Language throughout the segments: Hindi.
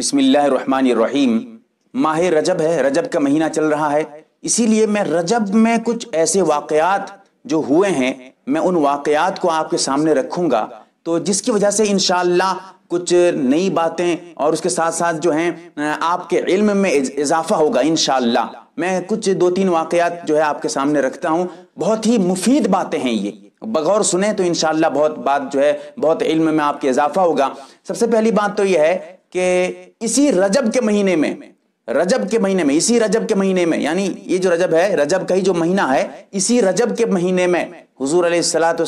बिस्मिल्लाहिर्रहमानिर्रहीम माहे रजब है रजब का महीना चल रहा है इसीलिए मैं रजब में कुछ ऐसे वाकयात जो हुए हैं मैं उन वाकयात को आपके सामने रखूंगा तो जिसकी वजह से इन कुछ नई बातें और उसके साथ साथ जो हैं आपके इल्म में इजाफा होगा इन मैं कुछ दो तीन वाकयात जो है आपके सामने रखता हूँ बहुत ही मुफीद बातें हैं ये बगौर सुने तो इन बहुत बात जो है बहुत इल्म में आपके इजाफा होगा सबसे पहली बात तो यह है कि इसी रजब के महीने में रजब के महीने में इसी रजब के महीने में यानी ये जो रजब है रजब का ही जो महीना है इसी रजब के महीने में हजूर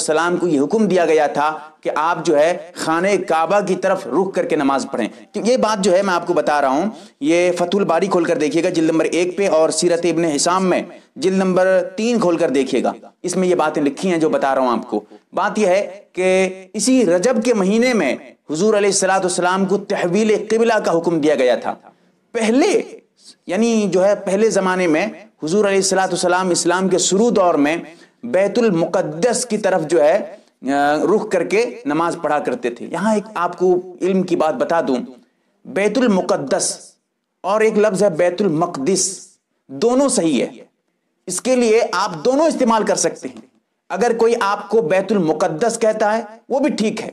सलाम को यह हुक्म दिया गया था कि आप जो है खाने काबा की तरफ रुख करके नमाज पढ़ें तो ये बात जो है मैं आपको बता रहा हूँ ये फतुल बारी खोलकर देखिएगा जिल नंबर एक पे और सीरत इबन हिसाम में जिल नंबर तीन खोल कर देखिएगा इसमें ये बातें लिखी हैं जो बता रहा हूँ आपको बात यह है कि इसी रजब के महीने में हजूर सलाम को तहवील किबला का हुक्म दिया गया था पहले यानी जो है पहले ज़माने में हुजूर सलाम इस्लाम के शुरू दौर में बैतुल मुकद्दस की तरफ जो है रुख करके नमाज पढ़ा करते थे यहाँ एक आपको इल्म की बात बता दूं बैतुल मुकद्दस और एक लफ्ज़ है बैतुल मकदस दोनों सही है इसके लिए आप दोनों इस्तेमाल कर सकते हैं अगर कोई आपको बैतुल मुकद्दस कहता है वो भी ठीक है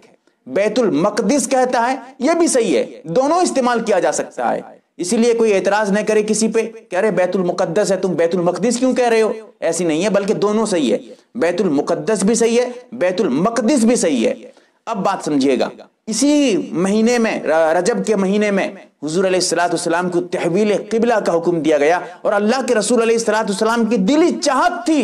बैतुल मकदस कहता है यह भी सही है दोनों इस्तेमाल किया जा सकता है इसीलिए कोई एतराज नहीं करे किसी पे कह रहे बैतुल मुकद्दस है तुम बैतुल मकदिस क्यों कह रहे हो ऐसी नहीं है बल्कि दोनों सही है बैतुल मुकद्दस भी सही है बैतुल मकदिस भी सही है अब बात समझिएगा इसी महीने में रजब के महीने में हजूर सलाम को तहवील किबला का हुक्म दिया गया और अल्लाह के रसूल सलाम की दिली चाहत थी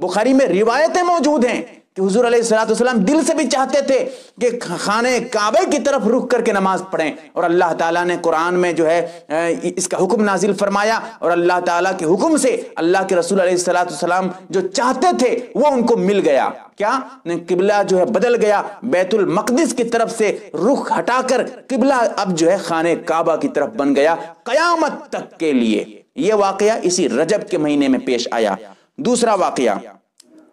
बुखारी में रिवायतें मौजूद हैं कि हजूर सलाम दिल से भी चाहते थे कि खाने काबे की तरफ रुख करके नमाज पढ़ें और अल्लाह ताला ने कुरान में जो है इसका हुक्म नाजिल फरमाया और अल्लाह ताला के हुक्म से अल्लाह के रसूल सलाम जो चाहते थे वो उनको मिल गया क्या किबला जो है बदल गया बैतुल मकदस की तरफ से रुख हटाकर किबला अब जो है खाने काबा की तरफ बन गया कयामत तक के लिए यह वाकया इसी रजब के महीने में पेश आया दूसरा वाकया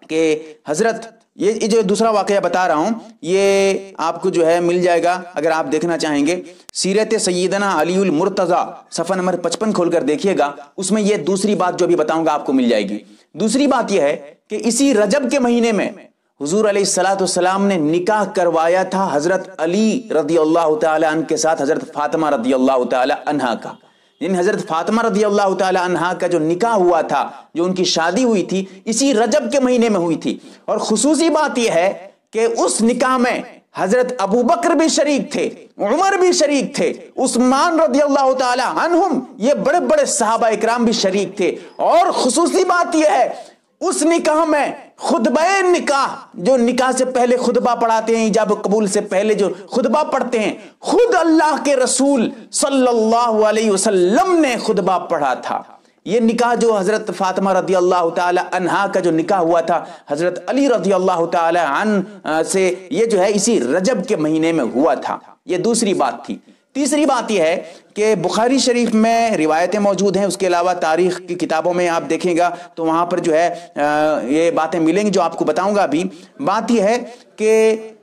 के हजरत ये, जो दूसरा वाक़ बता रहा हूँ ये आपको जो है मिल जाएगा अगर आप देखना चाहेंगे सीरत सैदना अलीउल मुर्तज़ा सफर नंबर पचपन खोलकर देखिएगा उसमें ये दूसरी बात जो अभी बताऊंगा आपको मिल जाएगी दूसरी बात यह है कि इसी रजब के महीने में हजूर सलाम ने निकाह करवाया था हज़रत अली रदी अल्लाह तन के साथ हज़रत फातिमा रदी अल्लाह का यानी हज़रत फातिमा रदी अल्लाह तहा का जो निकाह हुआ था जो उनकी शादी हुई थी इसी रजब के महीने में हुई थी और खसूसी बात यह है कि उस निकाह में हजरत अबू बकर भी शरीक थे उमर भी शरीक थे उस्मान रदी अल्लाह तहम ये बड़े बड़े साहबा इक्राम भी शरीक थे और खसूसी बात यह है उस निकाह में खुदब निकाह जो निकाह से पहले खुदबा पढ़ाते हैं जब कबूल से पहले जो खुदबा पढ़ते हैं खुद अल्लाह के रसूल सल्लल्लाहु अलैहि वसल्लम ने खुदबा पढ़ा था ये निकाह जो हज़रत फ़ातिमा रदी अल्लाह तहा का जो निकाह हुआ था हज़रत अली रदी अल्लाह तन से ये जो है इसी रजब के महीने में हुआ था ये दूसरी बात थी तीसरी बात यह है कि बुखारी शरीफ में रिवायतें मौजूद हैं उसके अलावा तारीख की किताबों में आप देखेंगे तो वहां पर जो है ये बातें मिलेंगी जो आपको बताऊंगा अभी बात यह है कि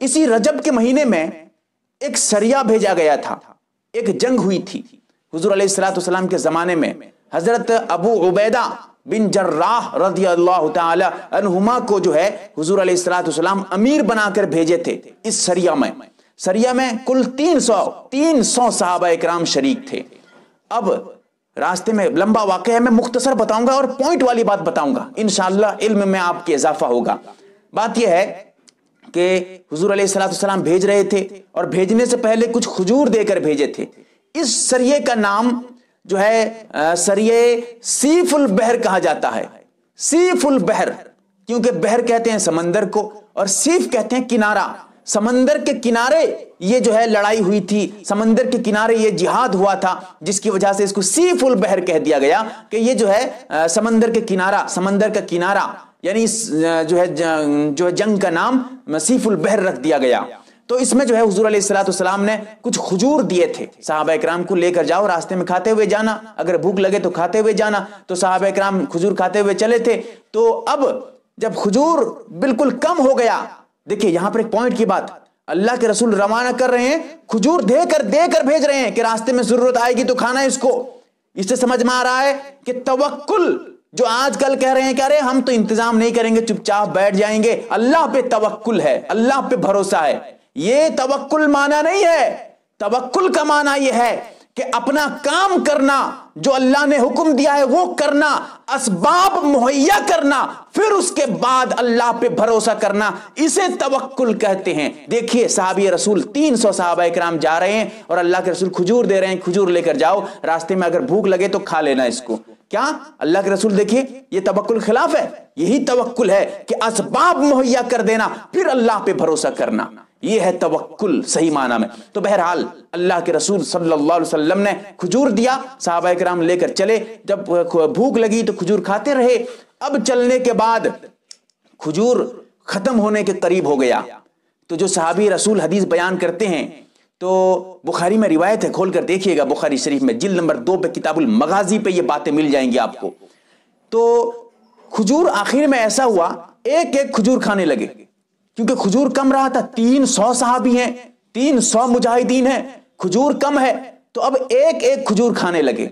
इसी रजब के महीने में एक सरिया भेजा गया था एक जंग हुई थी हजूर सलाम के ज़माने में हज़रत अबू उबैदा बिन जर्राह रजी अल्लाह तुमा को जो है हजूर सलाम अमीर बनाकर भेजे थे इस सरिया में सरिया में कुल तीन सौ तीन सौ साहब शरीक थे अब रास्ते में लंबा वाक़ है मैं मुख्तसर बताऊंगा और पॉइंट वाली बात बताऊंगा इन इल्म में आपके इजाफा होगा बात यह है कि हजूर सलाम भेज रहे थे और भेजने से पहले कुछ खजूर देकर भेजे थे इस सरिये का नाम जो है सरिये सीफुल बहर कहा जाता है सीफुल बहर क्योंकि बहर कहते हैं समंदर को और सीफ कहते हैं किनारा समंदर के किनारे ये जो है लड़ाई हुई थी समंदर के किनारे ये जिहाद हुआ था जिसकी वजह से इसको सी फुल बहर कह दिया गया कि ये जो है समंदर के किनारा समंदर का किनारा यानी जो है जो है जंग का नाम सीफुल बहर रख दिया गया तो इसमें जो है हजूर सलाम ने कुछ खजूर दिए थे साहब इक्राम को लेकर जाओ रास्ते में खाते हुए जाना अगर भूख लगे तो खाते हुए जाना तो साहब इक्राम खजूर खाते हुए चले थे तो अब जब खजूर बिल्कुल कम हो गया देखिए यहां पर एक पॉइंट की बात अल्लाह के रसूल रवाना कर रहे हैं खजूर देकर देकर भेज रहे हैं कि रास्ते में जरूरत आएगी तो खाना है इसको इससे समझ में आ रहा है कि तवक्ल जो आजकल कह रहे हैं कि अरे हम तो इंतजाम नहीं करेंगे चुपचाप बैठ जाएंगे अल्लाह पे तवक्ल है अल्लाह पे भरोसा है ये तवक्ल माना नहीं है तवक्ल का माना यह है कि अपना काम करना जो अल्लाह ने हुक्म दिया है वो करना असबाब मुहैया करना फिर उसके बाद अल्लाह पे भरोसा करना इसे तवक्ल कहते हैं देखिए साहबी रसूल 300 सौ साहब कराम जा रहे हैं और अल्लाह के रसूल खजूर दे रहे हैं खजूर लेकर जाओ रास्ते में अगर भूख लगे तो खा लेना इसको क्या अल्लाह के रसूल देखिए ये तबक्ल खिलाफ है यही तवक्ल है कि असबाब मुहैया कर देना फिर अल्लाह पे भरोसा करना ये है तवक्ल सही माना में तो बहरहाल अल्लाह के रसूल सल्लल्लाहु अलैहि वसल्लम ने खजूर दिया साहबा कराम लेकर चले जब भूख लगी तो खजूर खाते रहे अब चलने के बाद खजूर खत्म होने के करीब हो गया तो जो साहबी रसूल हदीस बयान करते हैं तो बुखारी में रिवायत है खोलकर देखिएगा बुखारी शरीफ में जिल नंबर दो पे किताबुल मगाजी पे ये बातें मिल जाएंगी आपको तो खजूर आखिर में ऐसा हुआ एक एक खजूर खाने लगे क्योंकि खजूर कम रहा था तीन सौ साहबी हैं तीन सौ मुजाहिदीन हैं खजूर कम है तो अब एक एक खजूर खाने लगे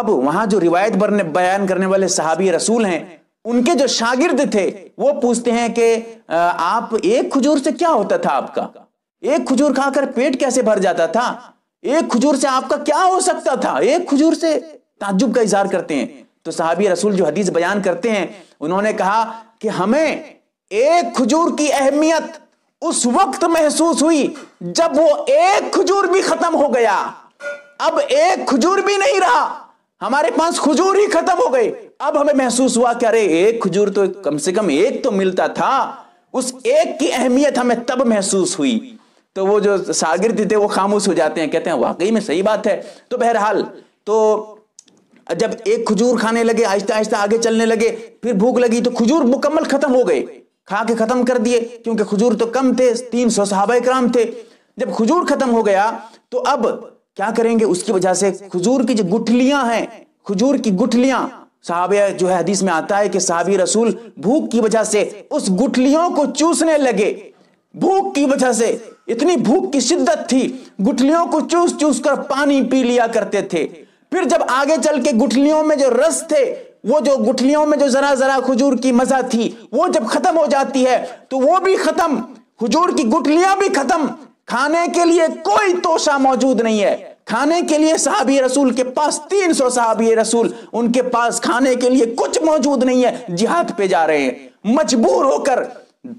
अब वहां जो रिवायत बरने बयान करने वाले सहाबी रसूल हैं उनके जो शागिर्द थे वो पूछते हैं कि आप एक खजूर से क्या होता था आपका एक खजूर खाकर पेट कैसे भर जाता था एक खजूर से आपका क्या हो सकता था एक खजूर से ताजुब का इजहार करते हैं तो साहबी रसूल जो हदीस बयान करते हैं उन्होंने कहा कि हमें एक खजूर की अहमियत उस वक्त महसूस हुई जब वो एक खजूर भी खत्म हो गया अब एक खजूर भी नहीं रहा हमारे पास खजूर ही खत्म हो गए अब हमें महसूस हुआ कि अरे एक खजूर तो कम से कम एक तो मिलता था उस एक की अहमियत हमें तब महसूस हुई तो वो जो शागिर्द थे वो खामोश हो जाते हैं कहते हैं वाकई में सही बात है तो बहरहाल तो जब एक खजूर खाने लगे आहिस्ता आहिस्ता आगे चलने लगे फिर भूख लगी तो खजूर मुकम्मल खत्म हो गए खा के खत्म कर दिए क्योंकि खजूर तो कम थे तीन सौ सहाबा थे जब खजूर खत्म हो गया तो अब क्या करेंगे उसकी वजह से खजूर की जो गुठलियां हैं खजूर की गुठलियां साहबे जो है हदीस में आता है कि साहबी रसूल भूख की वजह से उस गुठलियों को चूसने लगे भूख की वजह से इतनी भूख की शिद्दत थी गुठलियों को चूस चूस कर पानी पी लिया करते थे फिर जब आगे चल के गुठलियों में जो रस थे वो जो गुठलियों में जो जरा जरा खजूर की मजा थी वो जब खत्म हो जाती है तो वो भी खत्म खजूर की गुठलियां भी खत्म खाने के लिए कोई तोशा मौजूद नहीं है खाने के लिए साहबी रसूल के पास 300 सौ साहबी रसूल उनके पास खाने के लिए कुछ मौजूद नहीं है जिहाद पे जा रहे हैं मजबूर होकर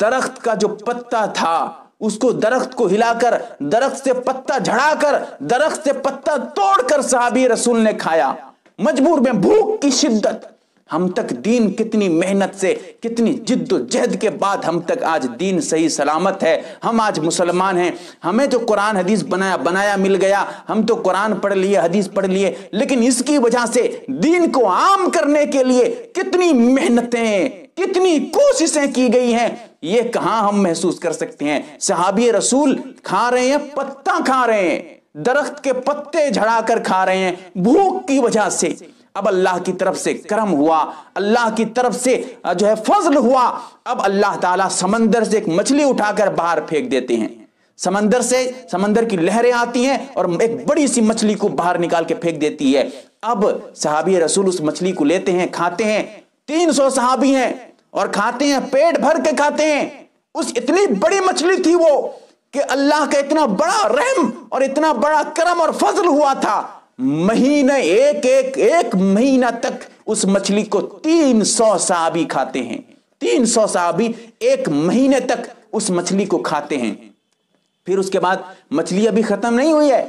दरख्त का जो पत्ता था उसको दरख्त को हिलाकर दरख्त से पत्ता झड़ाकर दरख्त से पत्ता तोड़कर साहबी रसूल ने खाया मजबूर में भूख की शिद्दत हम तक दीन कितनी मेहनत से कितनी जिद्दोजहद के बाद हम तक आज दीन सही सलामत है हम आज मुसलमान हैं हमें जो कुरान हदीस बनाया बनाया मिल गया हम तो कुरान पढ़ लिए हदीस पढ़ लिए लेकिन इसकी वजह से दीन को आम करने के लिए कितनी मेहनतें कितनी कोशिशें की गई हैं ये कहां हम महसूस कर सकते हैं सहाबी रसूल खा रहे हैं पत्ता खा रहे हैं दरख्त के पत्ते झड़ाकर खा रहे हैं भूख की वजह से अब अल्लाह की तरफ से कर्म हुआ अल्लाह की तरफ से जो है फजल हुआ अब अल्लाह ताला समंदर से एक मछली उठाकर बाहर फेंक देते हैं समंदर से समंदर की लहरें आती हैं और एक बड़ी सी मछली को बाहर निकाल के फेंक देती है अब सहाबी रसूल उस मछली को लेते हैं खाते हैं तीन सौ सहाबी हैं और खाते हैं पेट भर के खाते हैं उस इतनी बड़ी मछली थी वो कि अल्लाह का इतना बड़ा रहम और इतना बड़ा करम और फजल हुआ था महीने एक एक एक महीना तक उस मछली को तीन सौ साहबी खाते हैं तीन सौ साहबी एक महीने तक उस मछली को खाते हैं फिर उसके बाद मछली अभी खत्म नहीं हुई है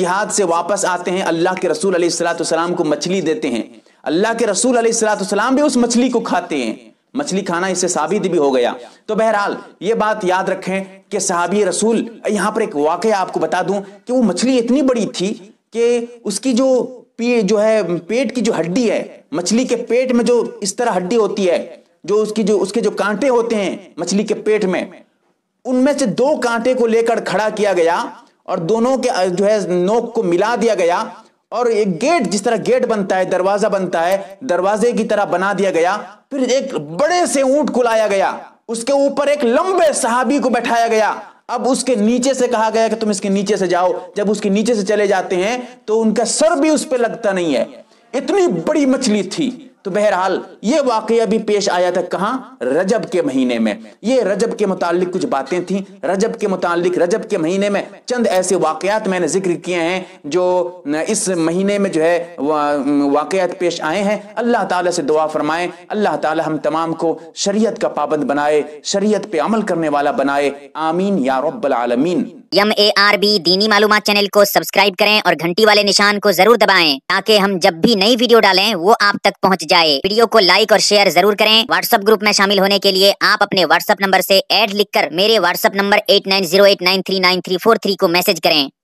जिहाद से वापस आते हैं अल्लाह के रसूल सलाम को मछली देते हैं अल्लाह के रसूल सलाम भी उस मछली को खाते हैं मछली खाना इससे साबित भी हो गया तो बहरहाल ये बात याद रखें कि सहाबी रसूल यहाँ पर एक वाक़ आपको बता दूं कि वो मछली इतनी बड़ी थी कि उसकी जो पे जो है पेट की जो हड्डी है मछली के पेट में जो इस तरह हड्डी होती है जो उसकी जो उसके जो कांटे होते हैं मछली के पेट में उनमें से दो कांटे को लेकर खड़ा किया गया और दोनों के जो है नोक को मिला दिया गया और एक गेट जिस तरह गेट बनता है दरवाजा बनता है दरवाजे की तरह बना दिया गया फिर एक बड़े से ऊंट को लाया गया उसके ऊपर एक लंबे सहाबी को बैठाया गया अब उसके नीचे से कहा गया कि तुम इसके नीचे से जाओ जब उसके नीचे से चले जाते हैं तो उनका सर भी उस पर लगता नहीं है इतनी बड़ी मछली थी तो बहरहाल ये वाकया भी पेश आया था कहाँ रजब के महीने में ये रजब के मुतालिक कुछ बातें थी रजब के मुतालिक रजब के महीने में चंद ऐसे वाकयात मैंने जिक्र किए हैं जो इस महीने में जो है वाकयात पेश आए हैं अल्लाह ताला से दुआ फरमाएं अल्लाह ताला हम तमाम को शरीयत का पाबंद बनाए शरीयत पे अमल करने वाला बनाए आमीन या रब्बल आलमीन एम ए आर बी दीनी मालूमा चैनल को सब्सक्राइब करें और घंटी वाले निशान को जरूर दबाएं ताकि हम जब भी नई वीडियो डालें वो आप तक पहुंच जाए वीडियो को लाइक और शेयर जरूर करें व्हाट्सएप ग्रुप में शामिल होने के लिए आप अपने व्हाट्सएप नंबर से ऐड लिखकर मेरे WhatsApp number eight nine zero eight nine three nine three four three को मैसेज करें